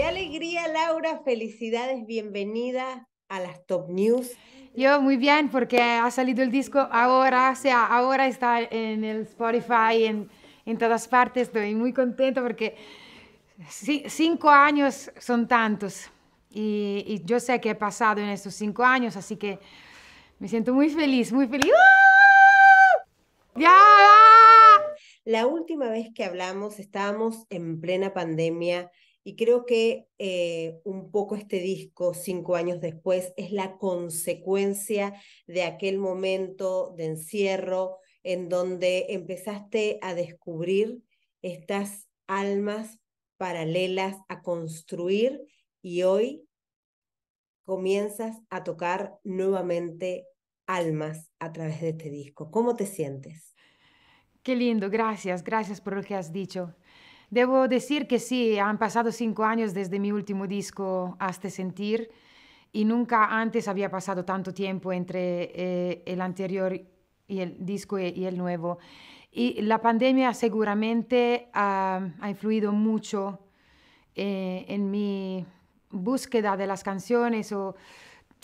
Qué alegría, Laura. Felicidades, bienvenida a las Top News. Yo muy bien, porque ha salido el disco ahora, o sea, ahora está en el Spotify, en, en todas partes. Estoy muy contenta porque cinco años son tantos. Y, yo sé que he pasado en estos cinco años, así que me siento muy feliz, muy feliz. ¡Ah! ¡Ya! La última vez que hablamos estábamos en plena pandemia y creo que eh, un poco este disco, cinco años después, es la consecuencia de aquel momento de encierro en donde empezaste a descubrir estas almas paralelas, a construir y hoy comienzas a tocar nuevamente almas a través de este disco. ¿Cómo te sientes? Qué lindo, gracias, gracias por lo que has dicho. Debo decir que sí, han pasado cinco años desde mi último disco Hasta Sentir y nunca antes había pasado tanto tiempo entre eh, el anterior y el disco y, el nuevo. Y la pandemia seguramente ah, ha influido mucho eh, en mi búsqueda de las canciones o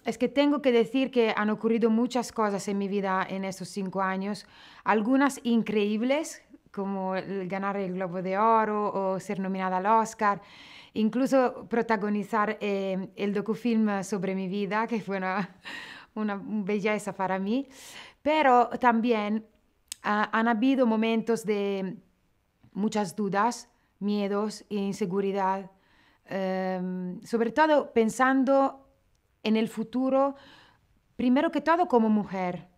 es que tengo que decir que han ocurrido muchas cosas en mi vida en estos cinco años, algunas increíbles como ganar el Globo de Oro o ser nominada al Oscar, incluso protagonizar eh, el docufilm sobre mi vida, que fue una, belleza para mí, pero también ah, han habido momentos de muchas dudas, miedos e inseguridad, em, sobre todo pensando en el futuro, primero que todo como mujer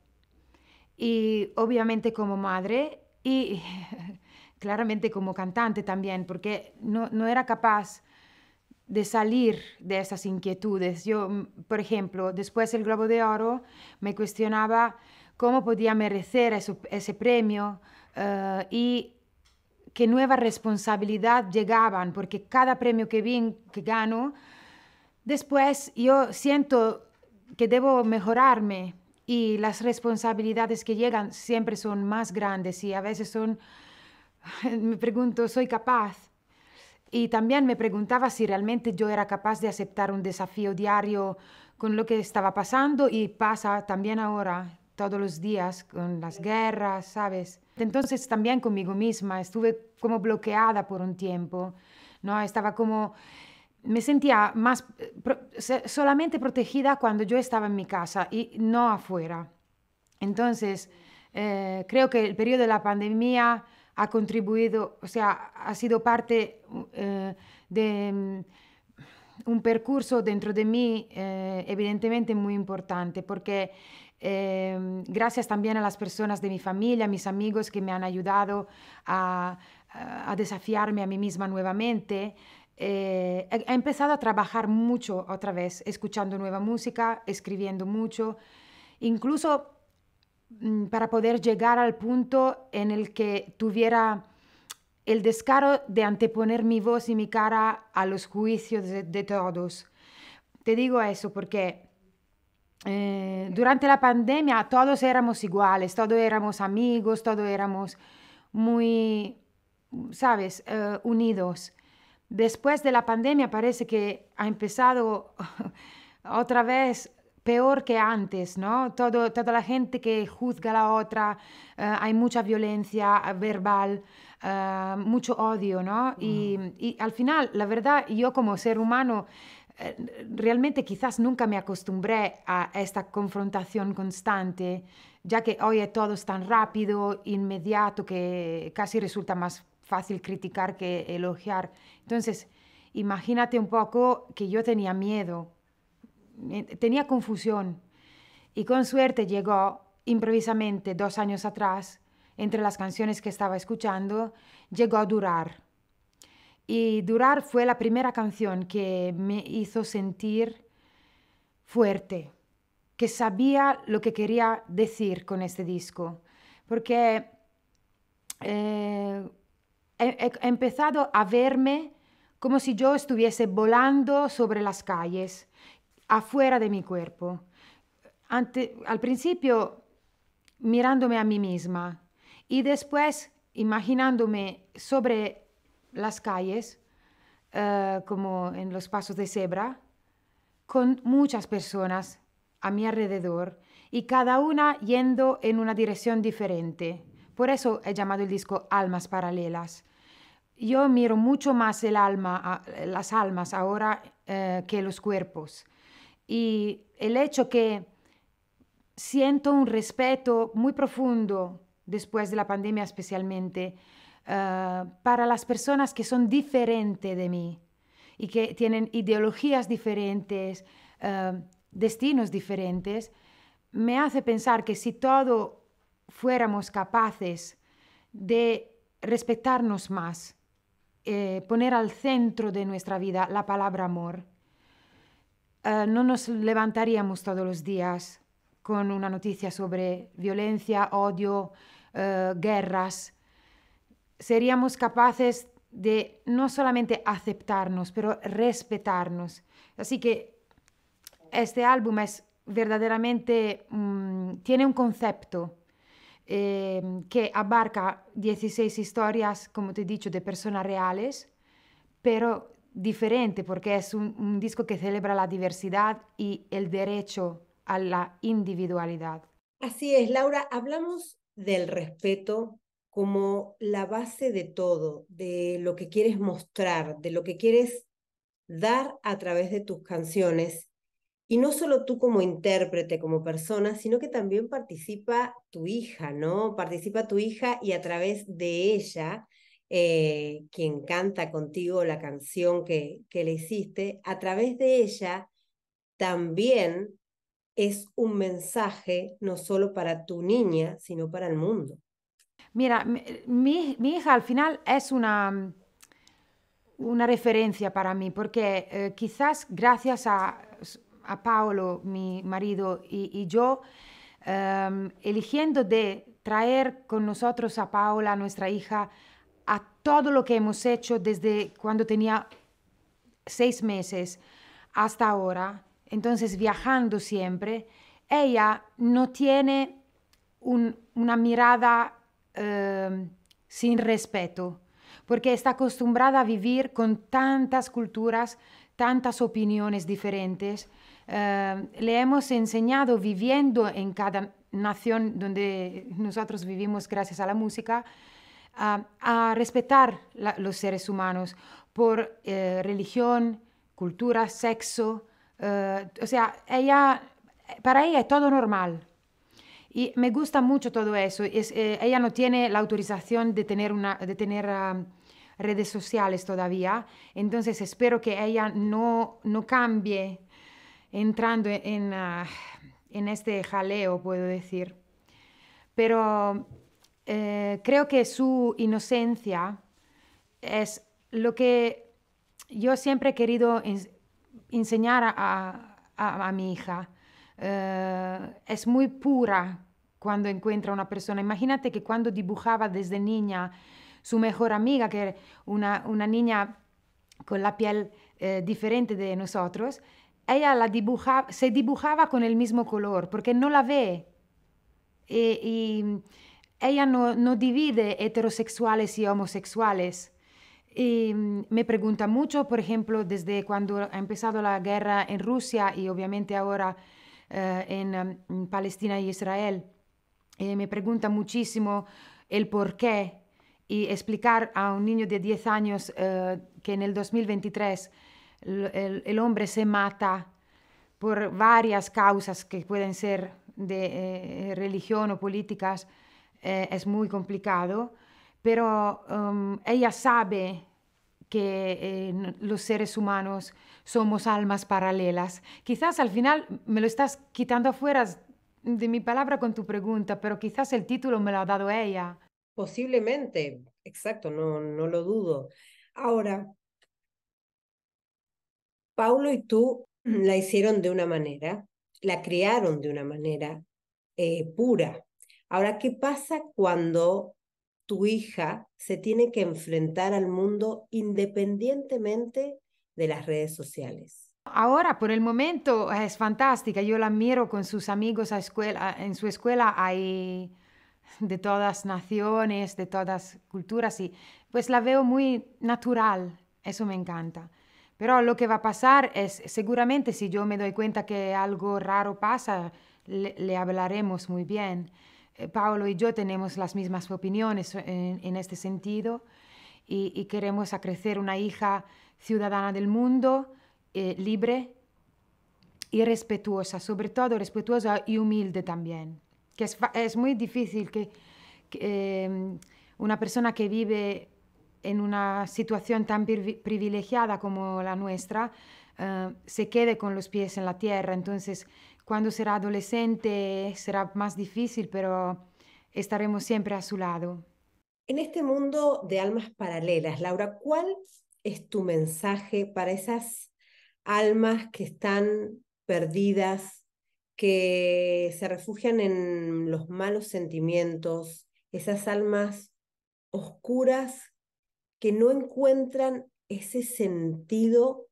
y obviamente como madre y claramente como cantante también, porque no, no era capaz de salir de esas inquietudes. Yo, por ejemplo, después del Globo de Oro, me cuestionaba cómo podía merecer ese premio eh, y qué nueva responsabilidad llegaban, porque cada premio que, que gano, después yo siento que debo mejorarme y las responsabilidades que llegan siempre son más grandes y a veces son, me pregunto, ¿soy capaz? Y también me preguntaba si realmente yo era capaz de aceptar un desafío diario con lo que estaba pasando y pasa también ahora, todos los días, con las guerras, ¿sabes? Entonces también conmigo misma estuve como bloqueada por un tiempo, ¿no? Estaba como me sentía más eh, solamente protegida cuando yo estaba en mi casa y no afuera. Entonces, eh, creo que el periodo de la pandemia ha contribuido, o sea, ha sido parte eh, de mm, un percurso dentro de mí evidentemente muy importante, porque em, gracias también a las personas de mi familia, a mis amigos que me han ayudado a desafiarme a mí misma nuevamente, eh, he empezado a trabajar mucho otra vez, escuchando nueva música, escribiendo mucho, incluso mm, para poder llegar al punto en el que tuviera el descaro de anteponer mi voz y mi cara a los juicios de, todos. Te digo eso porque eh, durante la pandemia todos éramos iguales, todos éramos amigos, todos éramos muy, ¿sabes?, eh, unidos. Después de la pandemia parece que ha empezado otra vez peor que antes, ¿no? Todo, toda la gente que juzga a la otra, eh, hay mucha violencia verbal, eh, mucho odio, ¿no? Mm. Y, al final, la verdad, yo como ser humano eh, realmente quizás nunca me acostumbré a esta confrontación constante, ya que hoy todo es tan rápido, inmediato, que casi resulta más fácil criticar que elogiar. Entonces, imagínate un poco que yo tenía miedo, tenía confusión. Y con suerte llegó improvisamente dos años atrás, entre las canciones que estaba escuchando, llegó a Durar. Y Durar fue la primera canción que me hizo sentir fuerte, que sabía lo que quería decir con este disco, porque eh, he, empezado a verme como si yo estuviese volando sobre las calles, afuera de mi cuerpo. al principio mirándome a mí misma y después imaginándome sobre las calles, eh, como en los pasos de cebra, con muchas personas a mi alrededor y cada una yendo en una dirección diferente. Por eso he llamado el disco Almas Paralelas. Yo miro mucho más el alma, las almas ahora eh, que los cuerpos. Y el hecho que siento un respeto muy profundo, después de la pandemia especialmente, eh, para las personas que son diferentes de mí y que tienen ideologías diferentes, eh, destinos diferentes, me hace pensar que si todo fuéramos capaces de respetarnos más, eh, poner al centro de nuestra vida la palabra amor. Eh, no nos levantaríamos todos los días con una noticia sobre violencia, odio, eh, guerras. Seríamos capaces de no solamente aceptarnos, pero respetarnos. Así que este álbum es verdaderamente, mm, tiene un concepto Em, que abarca 16 historias, como te he dicho, de personas reales, pero diferente porque es un disco que celebra la diversidad y el derecho a la individualidad. Así es, Laura, hablamos del respeto como la base de todo, de lo que quieres mostrar, de lo que quieres dar a través de tus canciones. Y no solo tú como intérprete, como persona, sino que también participa tu hija, ¿no? Participa tu hija y a través de ella, eh, quien canta contigo la canción que, que le hiciste, a través de ella también es un mensaje no solo para tu niña, sino para el mundo. Mira, eh, mi, hija al final es una, mm, una referencia para mí, porque eh, quizás gracias a a Paolo, mi marido, y, yo, em, eligiendo de traer con nosotros a Paola, nuestra hija, a todo lo que hemos hecho desde cuando tenía seis meses hasta ahora, entonces viajando siempre, ella no tiene una mirada em, sin respeto, porque está acostumbrada a vivir con tantas culturas, tantas opiniones diferentes, eh, le hemos enseñado viviendo en cada nación donde nosotros vivimos gracias a la música, a, respetar la, los seres humanos por eh, religión, cultura, sexo. Eh, o sea, ella, para ella es todo normal. Y me gusta mucho todo eso. ella no tiene la autorización de tener, una, de tener um, redes sociales todavía. Entonces espero que ella no, no cambie entrando ah, en, este jaleo, puedo decir. Pero eh, creo que su inocencia es lo que yo siempre he querido enseñar a, mi hija. Eh, es muy pura cuando encuentra una persona. Imagínate que cuando dibujaba desde niña su mejor amiga, que era una, niña con la piel eh, diferente de nosotros, ella la dibujaba, se dibujaba con el mismo color porque no la ve. Y, ella no, divide heterosexuales y homosexuales. Y mm, me pregunta mucho, por ejemplo, desde cuando ha empezado la guerra en Rusia y obviamente ahora eh, en, mm, Palestina y Israel, eh, me pregunta muchísimo el por qué y explicar a un niño de 10 años eh, que en el 2023 el, hombre se mata por varias causas que pueden ser de eh, eh, religión o políticas, eh, es muy complicado, pero um, ella sabe que los seres humanos somos almas paralelas. Quizás al final me lo estás quitando afuera de mi palabra con tu pregunta, pero quizás el título me lo ha dado ella. Posiblemente, exacto, no, no lo dudo. Ahora, Paulo y tú la hicieron de una manera, la criaron de una manera eh, pura. Ahora, ¿qué pasa cuando tu hija se tiene que enfrentar al mundo independientemente de las redes sociales? Ahora, por el momento, es fantástica. Yo la admiro con sus amigos a escuela. en su escuela. Hay de todas naciones, de todas culturas y pues la veo muy natural. Eso me encanta. Pero lo que va a pasar es, seguramente si yo me doy cuenta que algo raro pasa, le, hablaremos muy bien. Eh, Paolo y yo tenemos las mismas opiniones en, este sentido y, queremos crecer una hija ciudadana del mundo, eh, libre y respetuosa, sobre todo respetuosa y humilde también. Que es, muy difícil que, em, una persona que vive en una situación tan privilegiada como la nuestra, eh, se quede con los pies en la tierra. Entonces, cuando será adolescente será más difícil, pero estaremos siempre a su lado. En este mundo de almas paralelas, Laura, ¿cuál es tu mensaje para esas almas que están perdidas, que se refugian en los malos sentimientos, esas almas oscuras que no encuentran ese sentido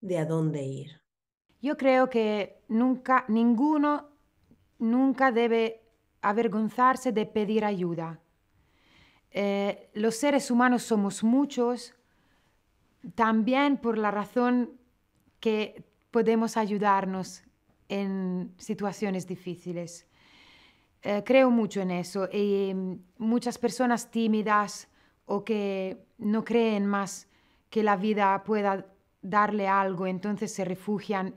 de a dónde ir. Yo creo que nunca, ninguno, nunca debe avergonzarse de pedir ayuda. Eh, los seres humanos somos muchos, también por la razón que podemos ayudarnos en situaciones difíciles. Eh, creo mucho en eso y em, muchas personas tímidas o que no creen más que la vida pueda darle algo, entonces se refugian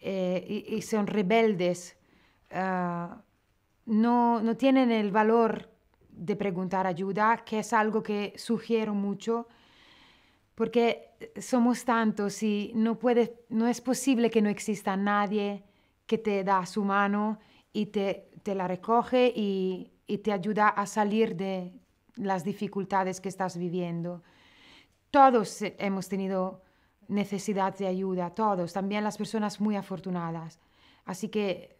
eh, y, son rebeldes, ah, no, tienen el valor de preguntar ayuda, que es algo que sugiero mucho, porque somos tantos y no, puede, no es posible que no exista nadie que te da su mano y te, la recoge y, y te ayuda a salir de, las dificultades que estás viviendo. Todos hemos tenido necesidad de ayuda, todos, también las personas muy afortunadas. Así que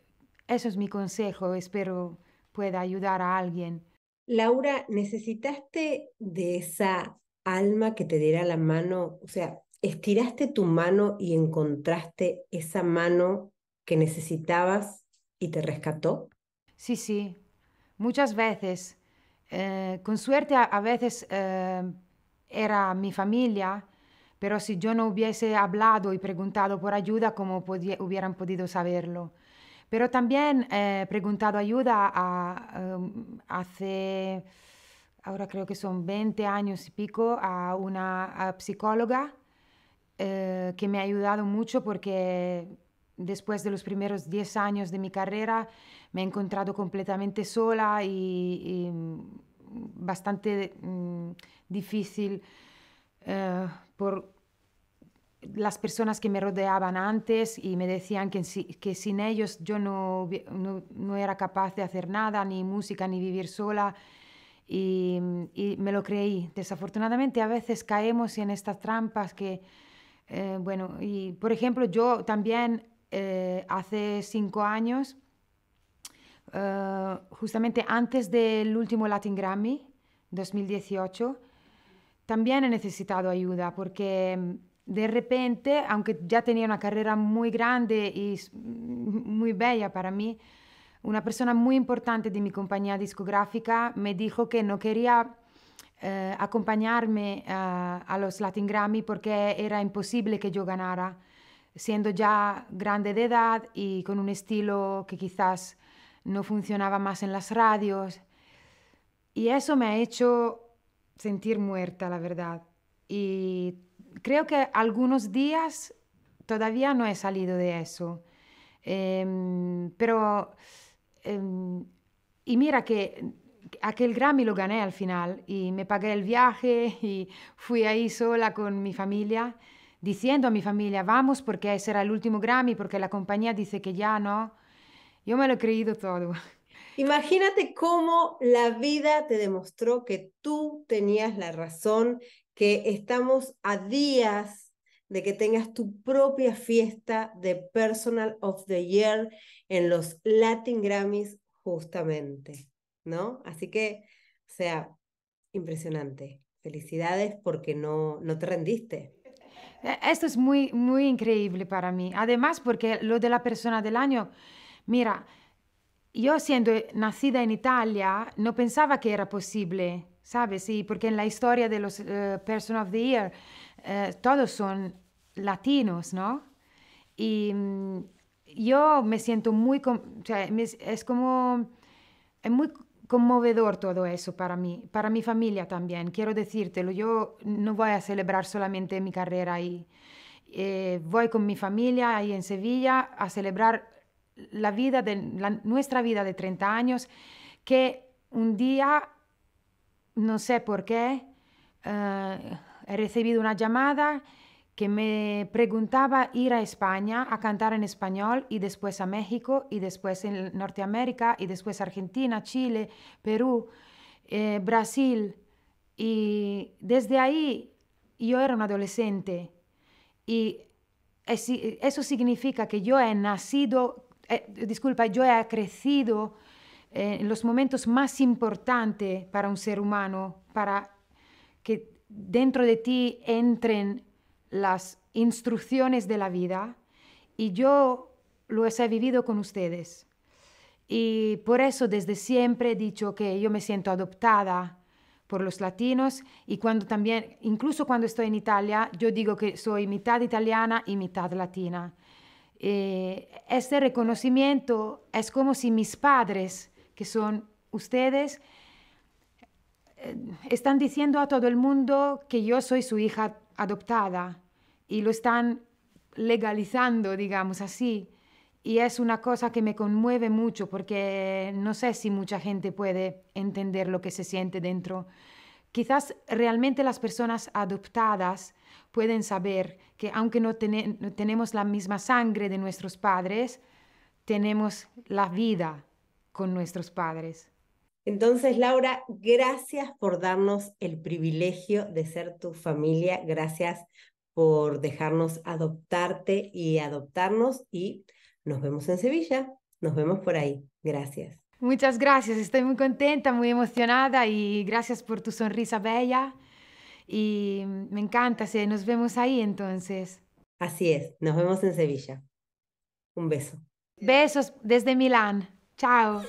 eso es mi consejo, espero pueda ayudar a alguien. Laura, ¿necesitaste de esa alma que te diera la mano? O sea, estiraste tu mano y encontraste esa mano que necesitabas y te rescató? Sí, sí, muchas veces eh, con suerte a, veces eh, era mi familia, pero si yo no hubiese hablado y preguntado por ayuda, ¿cómo hubieran podido saberlo? Pero también eh, he preguntado ayuda a, um, hace, ahora creo que son 20 años y pico, a una psicóloga que me ha ayudado mucho porque después de los primeros 10 años de mi carrera me he encontrado completamente sola y, mm, bastante mm, difícil eh, por las personas que me rodeaban antes y me decían que, que sin ellos yo no, no, era capaz de hacer nada, ni música, ni vivir sola. Y, mm, me lo creí. Desafortunadamente a veces caemos en estas trampas que, eh, bueno, y por ejemplo, yo también eh, hace cinco años eh, justamente antes del último Latin Grammy, 2018, también he necesitado ayuda porque mm, de repente, aunque ya tenía una carrera muy grande y mm, muy bella para mí, una persona muy importante de mi compañía discográfica me dijo que no quería eh, acompañarme eh, a, los Latin Grammy porque era imposible que yo ganara, siendo ya grande de edad y con un estilo que quizás no funcionaba más en las radios. Y eso me ha hecho sentir muerta, la verdad. Y creo que algunos días todavía no he salido de eso. Em, pero, em, y mira que aquel Grammy lo gané al final y me pagué el viaje y fui ahí sola con mi familia diciendo a mi familia, vamos porque ese era el último Grammy, porque la compañía dice que ya no. Yo me lo he creído todo. Imagínate cómo la vida te demostró que tú tenías la razón, que estamos a días de que tengas tu propia fiesta de Personal of the Year en los Latin Grammys justamente, ¿no? Así que, o sea, impresionante. Felicidades porque no, no te rendiste. E-, esto es muy, muy increíble para mí. Además, porque lo de la persona del año Mira, yo siendo eh, nacida en Italia, no pensaba que era posible, ¿sabes? Sí, porque en la historia de los eh, Person of the Year, eh, todos son latinos, ¿no? Y mm, yo me siento muy, o sea, es como, es muy conmovedor todo eso para mí, para mi familia también, quiero decírtelo, yo no voy a celebrar solamente mi carrera ahí. voy con mi familia ahí en Sevilla a celebrar la vida de nuestra vida de 30 años que un día, no sé por qué, eh, he recibido una llamada que me preguntaba ir a España a cantar en español y después a México y después en Norteamérica y después Argentina, Chile, Perú, eh, Brasil. Y desde ahí yo era un adolescente y eso significa que yo he nacido eh, disculpa, yo he crecido eh, en los momentos más importantes para un ser humano, para que dentro de ti entren las instrucciones de la vida y yo lo he vivido con ustedes. Y por eso desde siempre he dicho que yo me siento adoptada por los latinos y cuando también, incluso cuando estoy en Italia, yo digo que soy mitad italiana y mitad latina. Eh, este reconocimiento es como si mis padres, que son ustedes, eh, están diciendo a todo el mundo que yo soy su hija adoptada y lo están legalizando, digamos así. Y es una cosa que me conmueve mucho porque no sé si mucha gente puede entender lo que se siente dentro Quizás realmente las personas adoptadas pueden saber que aunque no, tenemos la misma sangre de nuestros padres, tenemos la vida con nuestros padres. Entonces, Laura, gracias por darnos el privilegio de ser tu familia. Gracias por dejarnos adoptarte y adoptarnos y nos vemos en Sevilla. Nos vemos por ahí. Gracias. Muchas gracias, estoy muy contenta, muy emocionada y gracias por tu sonrisa bella. Y me encanta, nos vemos ahí entonces. Así es, nos vemos en Sevilla. Un beso. Besos desde Milán. Chao.